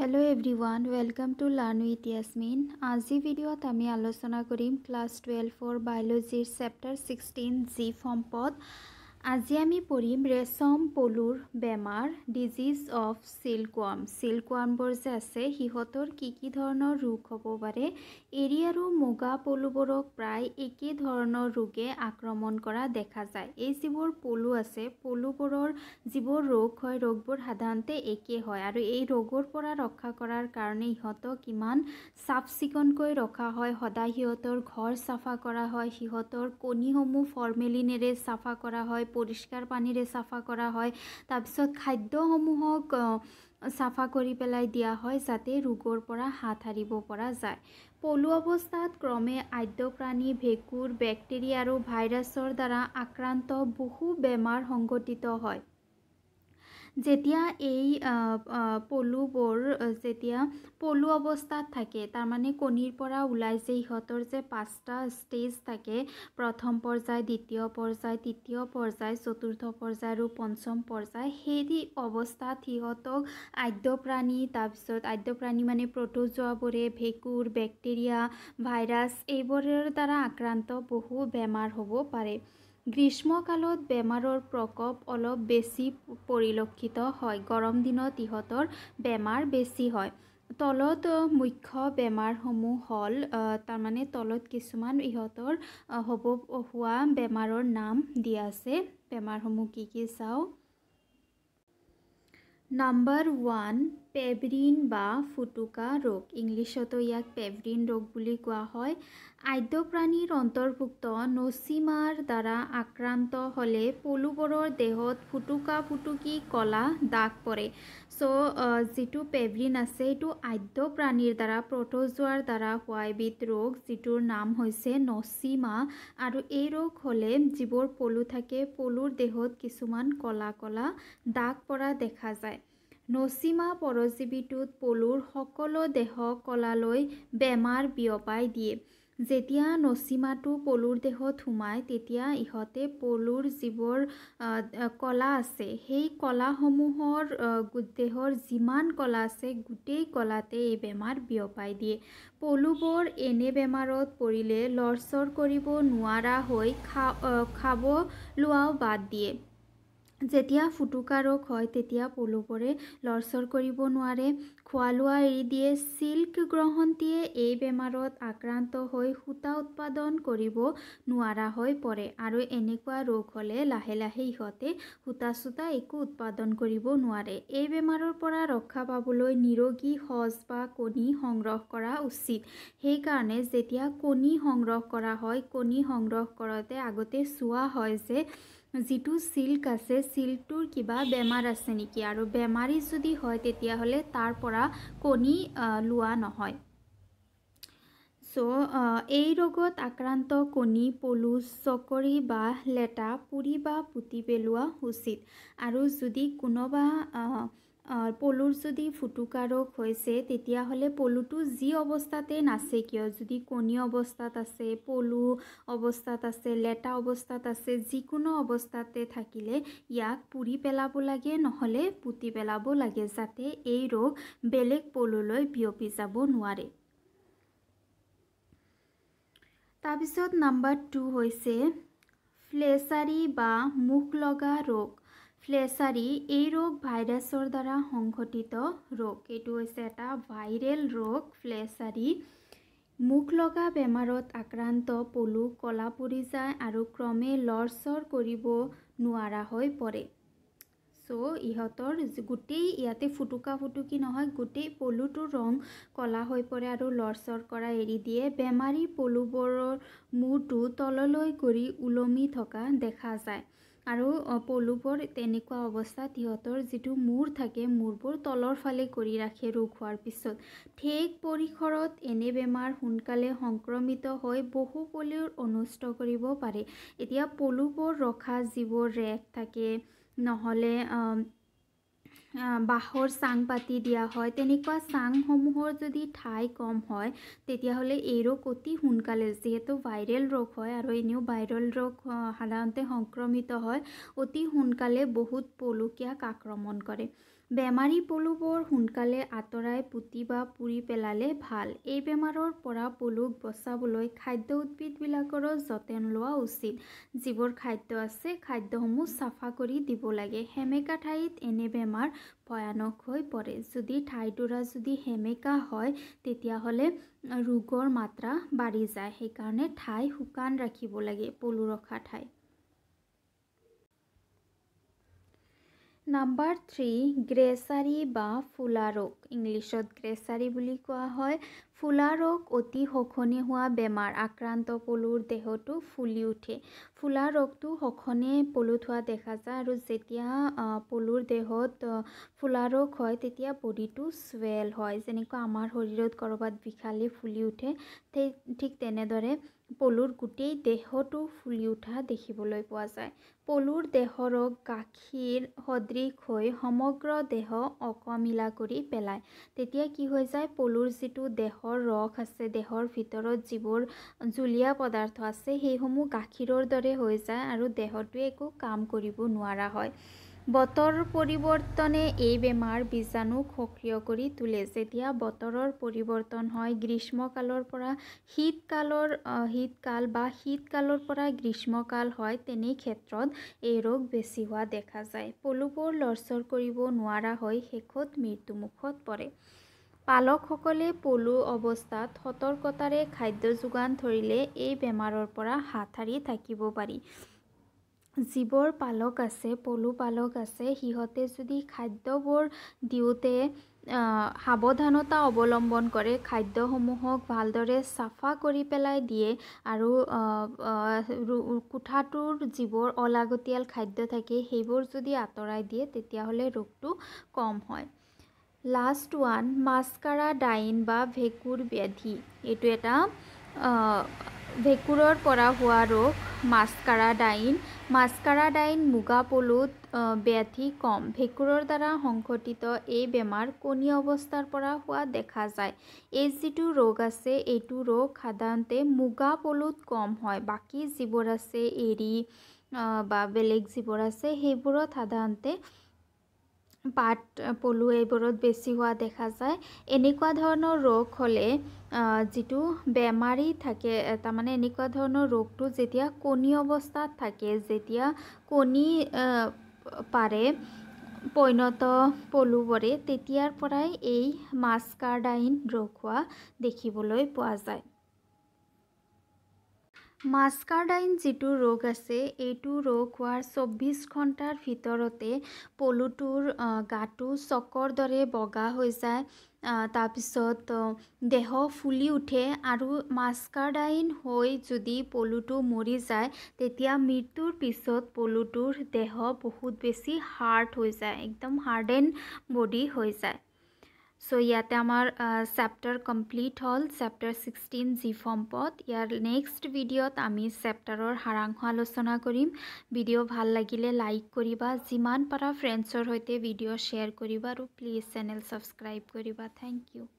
hello' everyone welcome to learn with Yasmin আজি ভিডিঅ'ত আমি আলোচনা কৰিম ক্লাছ টুৱেলভৰ বায়'লজিৰ চেপ্টাৰ ছিক্সটিন জি সম্পদ আজি আমি পঢ়িম ৰেচম পলুৰ বেমাৰ ডিজিজ অফ চিল্কৱাম চিল্কৱামবোৰ যে আছে সিহঁতৰ কি কি ধৰণৰ ৰোগ হ'ব পাৰে এৰী আৰু মুগা পলুবোৰক প্ৰায় একে ধৰণৰ ৰোগে আক্ৰমণ কৰা দেখা যায় এই যিবোৰ পলু আছে পলুবোৰৰ যিবোৰ ৰোগ হয় ৰোগবোৰ সাধাৰণতে একে হয় আৰু এই ৰোগৰ পৰা ৰক্ষা কৰাৰ কাৰণে সিহঁতক ইমান চাফ চিকুণকৈ ৰখা হয় সদায় সিহঁতৰ ঘৰ চাফা কৰা হয় সিহঁতৰ কণীসমূহ ফৰ্মেলিনেৰে চাফা কৰা হয় পৰিষ্কাৰ পানীৰে সাফা কৰা হয় তাৰপৰ খাদ্যসমূহক চাফা কৰি পেলাই দিয়া হয় যাতে ৰোগৰ পৰা হাত সাৰিব পৰা যায় পলু অৱস্থাত ক্ৰমে আদ্যপ্ৰাণী ভেঁকুৰ বেক্টেৰিয়া আৰু ভাইৰাছৰ দ্বাৰা আক্ৰান্ত বহু বেমাৰ সংঘটিত হয় যেতিয়া এই পলুবোৰ যেতিয়া পলু অৱস্থাত থাকে তাৰমানে কণীৰ পৰা ওলাই যে ইহঁতৰ যে পাঁচটা ষ্টেজ থাকে প্ৰথম পৰ্যায় দ্বিতীয় পৰ্যায় তৃতীয় পৰ্যায় চতুৰ্থ পৰ্যায় আৰু পঞ্চম পৰ্যায় সেই অৱস্থাত সিহঁতক আদ্য প্ৰাণী তাৰপিছত আদ্য প্ৰাণী মানে প্ৰটোজোৱাবোৰে ভেঁকুৰ বেক্টেৰিয়া ভাইৰাছ এইবোৰৰ দ্বাৰা আক্ৰান্ত বহু বেমাৰ হ'ব পাৰে গ্ৰীষ্মকালত বেমাৰৰ প্ৰকোপ অলপ বেছি পৰিলক্ষিত হয় গৰম দিনত ইহঁতৰ বেমাৰ বেছি হয় তলত মুখ্য বেমাৰসমূহ হ'ল তাৰমানে তলত কিছুমান ইহঁতৰ হ'ব হোৱা বেমাৰৰ নাম দি আছে বেমাৰসমূহ কি কি চাওঁ নাম্বাৰ ওৱান পেভ্ৰিন বা ফুটুকা ৰোগ ইংলিছতো ইয়াক পেভ্ৰিন ৰোগ বুলি কোৱা হয় আদ্যপ্ৰাণীৰ অন্তৰ্ভুক্ত নচিমাৰ দ্বাৰা আক্ৰান্ত হ'লে পলুবোৰৰ দেহত ফুটুকা ফুটুকি কলা দাগ পৰে চ' যিটো পেভ্ৰিন আছে এইটো আদ্য প্ৰাণীৰ দ্বাৰা প্ৰট'জোৱাৰ দ্বাৰা হোৱা এবিধ ৰোগ যিটোৰ নাম হৈছে নচিমা আৰু এই ৰোগ হ'লে যিবোৰ পলু থাকে পলুৰ দেহত কিছুমান কলা কলা দাগ পৰা দেখা যায় নচিমা পৰজীৱীটোত পলুৰ সকলো দেহ কলালৈ বেমাৰ বিয়পাই দিয়ে যেতিয়া নচিমাটো পলুৰ দেহত সোমায় তেতিয়া ইহঁতে পলুৰ যিবোৰ কলা আছে সেই কলাসমূহৰ দেহৰ যিমান কলা আছে গোটেই কলাতে এই বেমাৰ বিয়পাই দিয়ে পলুবোৰ এনে বেমাৰত পৰিলে লৰচৰ কৰিব নোৱাৰা হৈ খা খাব লোৱাও বাদ দিয়ে যেতিয়া ফুটুকা ৰোগ হয় তেতিয়া পলুবোৰে লৰচৰ কৰিব নোৱাৰে খোৱা লোৱা এৰি দিয়ে চিল্ক গ্ৰহণটিয়ে এই বেমাৰত আক্ৰান্ত হৈ সূতা উৎপাদন কৰিব নোৱাৰা হৈ পৰে আৰু এনেকুৱা ৰোগ হ'লে লাহে লাহে ইহঁতে সূতা চূতা একো উৎপাদন কৰিব নোৱাৰে এই বেমাৰৰ পৰা ৰক্ষা পাবলৈ নিৰোগী সঁজ বা কণী সংগ্ৰহ কৰা উচিত সেইকাৰণে যেতিয়া কণী সংগ্ৰহ কৰা হয় কণী সংগ্ৰহ কৰোঁতে আগতে চোৱা হয় যে যিটো চিল্ক আছে চিল্কটোৰ কিবা বেমাৰ আছে নেকি আৰু বেমাৰী যদি হয় তেতিয়াহ'লে তাৰ পৰা কণী লোৱা নহয় চ' এই ৰোগত আক্ৰান্ত কণী পলু চকৰি বা লেটা পুৰি বা পুতি পেলোৱা উচিত আৰু যদি কোনোবা পলুৰ যদি ফুটুকাৰোগ হৈছে তেতিয়াহ'লে পলুটো যি অৱস্থাতে নাচে কিয় যদি কণী অৱস্থাত আছে পলু অৱস্থাত আছে লেটা অৱস্থাত আছে যিকোনো অৱস্থাতে থাকিলে ইয়াক পুৰি পেলাব লাগে নহ'লে পুতি পেলাব লাগে যাতে এই ৰোগ বেলেগ পলুলৈ বিয়পি যাব নোৱাৰে তাৰপিছত নাম্বাৰ টু হৈছে ফ্লেচাৰী বা মুখ লগা ৰোগ ফ্লেচাৰী এই ৰোগ ভাইৰাছৰ দ্বাৰা সংঘটিত ৰোগ এইটো হৈছে এটা ভাইৰেল ৰোগ ফ্লেচাৰী মুখ লগা বেমাৰত আক্ৰান্ত পলু কলা পৰি যায় আৰু ক্ৰমে লৰচৰ কৰিব নোৱাৰা হৈ পৰে চ' ইহঁতৰ গোটেই ইয়াতে ফুটুকা ফুটুকি নহয় গোটেই পলুটোৰ ৰং কলা হৈ পৰে আৰু লৰচৰ কৰা এৰি দিয়ে বেমাৰী পলুবোৰৰ মূৰটো তললৈ কৰি ওলমি থকা দেখা যায় আৰু পলুবোৰ তেনেকুৱা অৱস্থাত সিহঁতৰ যিটো মূৰ থাকে মূৰবোৰ তলৰ ফালে কৰি ৰাখে ৰোগ হোৱাৰ পিছত ঠেক পৰিসৰত এনে বেমাৰ সোনকালে সংক্ৰমিত হৈ বহু পলিৰ অনুষ্ট কৰিব পাৰে এতিয়া পলুবোৰ ৰখা যিবোৰ ৰেগ থাকে নহ'লে বাঁহৰ চাং পাতি দিয়া হয় তেনেকুৱা চাংসমূহৰ যদি ঠাই কম হয় তেতিয়াহ'লে এই ৰোগ অতি সোনকালে যিহেতু ভাইৰেল ৰোগ হয় আৰু এনেও ভাইৰেল ৰোগ সাধাৰণতে সংক্ৰমিত হয় অতি সোনকালে বহুত পলসীয়াক আক্ৰমণ কৰে বেমাৰী পলুবোৰ সোনকালে আঁতৰাই পুতি বা পুৰি পেলালে ভাল এই বেমাৰৰ পৰা পলুক বচাবলৈ খাদ্য উদ্ভিদবিলাকৰো যতন লোৱা উচিত যিবোৰ খাদ্য আছে খাদ্যসমূহ চাফা কৰি দিব লাগে সেমেকা ঠাইত এনে বেমাৰ ভয়ানক হৈ পৰে যদি ঠাইডৰা যদি সেমেকা হয় তেতিয়াহ'লে ৰোগৰ মাত্ৰা বাঢ়ি যায় সেইকাৰণে ঠাই শুকান ৰাখিব লাগে পলু ৰখা ঠাই নাম্বাৰ থ্ৰী গ্ৰেচাৰী বা ফুলা ৰোগ ইংলিছত গ্ৰেচাৰী বুলি কোৱা হয় ফুলা ৰোগ অতি শখনি হোৱা বেমাৰ আক্ৰান্ত পলুৰ দেহটো ফুলি উঠে ফুলা ৰোগটো শখনে পলু থোৱা দেখা যায় আৰু যেতিয়া পলুৰ দেহত ফুলা ৰোগ হয় তেতিয়া বডিটো চুৱেল হয় যেনেকুৱা আমাৰ শৰীৰত ক'ৰবাত বিষালী ফুলি উঠে ঠিক তেনেদৰে পলুৰ গোটেই দেহটো ফুলি উঠা দেখিবলৈ পোৱা যায় পলুৰ দেহৰ গাখীৰ সদৃশ হৈ সমগ্ৰ দেহ অকমিলা কৰি পেলায় তেতিয়া কি হৈ যায় পলুৰ যিটো দেহ কাঁহৰ ৰস আছে দেহৰ ভিতৰত যিবোৰ জুলীয়া পদাৰ্থ আছে সেইসমূহ গাখীৰৰ দৰে হৈ যায় আৰু দেহটোৱে একো কাম কৰিব নোৱাৰা হয় বতৰ পৰিৱৰ্তনে এই বেমাৰ বীজাণুক সক্ৰিয় কৰি তোলে যেতিয়া বতৰৰ পৰিৱৰ্তন হয় গ্ৰীষ্মকালৰ পৰা শীতকালৰ শীতকাল বা শীতকালৰ পৰা গ্ৰীষ্মকাল হয় তেনে ক্ষেত্ৰত এই ৰোগ বেছি হোৱা দেখা যায় পলুবোৰ লৰচৰ কৰিব নোৱাৰা হৈ শেষত মৃত্যুমুখত পৰে পালকসকলে পলু অৱস্থাত সতৰ্কতাৰে খাদ্য যোগান ধৰিলে এই বেমাৰৰ পৰা হাত সাৰি থাকিব পাৰি যিবোৰ পালক আছে পলু পালক আছে সিহঁতে যদি খাদ্যবোৰ দিওঁতে সাৱধানতা অৱলম্বন কৰে খাদ্যসমূহক ভালদৰে চাফা কৰি পেলাই দিয়ে আৰু কোঠাটোৰ যিবোৰ অলাগতিয়াল খাদ্য থাকে সেইবোৰ যদি আঁতৰাই দিয়ে তেতিয়াহ'লে ৰোগটো কম হয় লাষ্ট ওৱান মাস্কাৰা ডাইন বা ভেঁকুৰ ব্যাধি এইটো এটা ভেঁকুৰৰ পৰা হোৱা ৰোগ মাস্কাৰা ডাইন মাস্কাৰা ডাইন মুগা পলুত ব্যাধি কম ভেঁকুৰৰ দ্বাৰা সংঘটিত এই বেমাৰ কণী অৱস্থাৰ পৰা হোৱা দেখা যায় এই যিটো ৰোগ আছে এইটো ৰোগ সাধাৰণতে মুগা পলুত কম হয় বাকী যিবোৰ আছে এৰি বা বেলেগ যিবোৰ আছে সেইবোৰত সাধাৰণতে পাট পলু এইবোৰত বেছি হোৱা দেখা যায় এনেকুৱা ধৰণৰ ৰোগ হ'লে যিটো বেমাৰী থাকে তাৰমানে এনেকুৱা ধৰণৰ ৰোগটো যেতিয়া কণী অৱস্থাত থাকে যেতিয়া কণী পাৰে পৈণত পলুবোৰে তেতিয়াৰ পৰাই এই মাছকাৰ্ডাইন ৰোগ হোৱা দেখিবলৈ পোৱা যায় মাস্কাৰডাইন যিটো ৰোগ আছে এইটো ৰোগ হোৱাৰ চৌব্বিছ ঘণ্টাৰ ভিতৰতে পলুটোৰ গাটো চকৰ দৰে বগা হৈ যায় তাৰপিছত দেহ ফুলি উঠে আৰু মাস্কাৰডাইন হৈ যদি পলুটো মৰি যায় তেতিয়া মৃত্যুৰ পিছত পলুটোৰ দেহ বহুত বেছি হাৰ্ড হৈ যায় একদম হাৰ্ডেন বডি হৈ যায় চ' ইয়াতে আমাৰ চেপ্টাৰ কমপ্লিট হ'ল চেপ্টাৰ ছিক্সটিন জি ফৰ্ম পথ ইয়াৰ নেক্সট ভিডিঅ'ত আমি চেপ্টাৰৰ সাৰাংশ আলোচনা কৰিম ভিডিঅ' ভাল লাগিলে লাইক কৰিবা যিমান পাৰা ফ্ৰেণ্ডছৰ সৈতে ভিডিঅ' শ্বেয়াৰ কৰিবা আৰু প্লিজ চেনেল ছাবস্ক্ৰাইব কৰিবা থেংক ইউ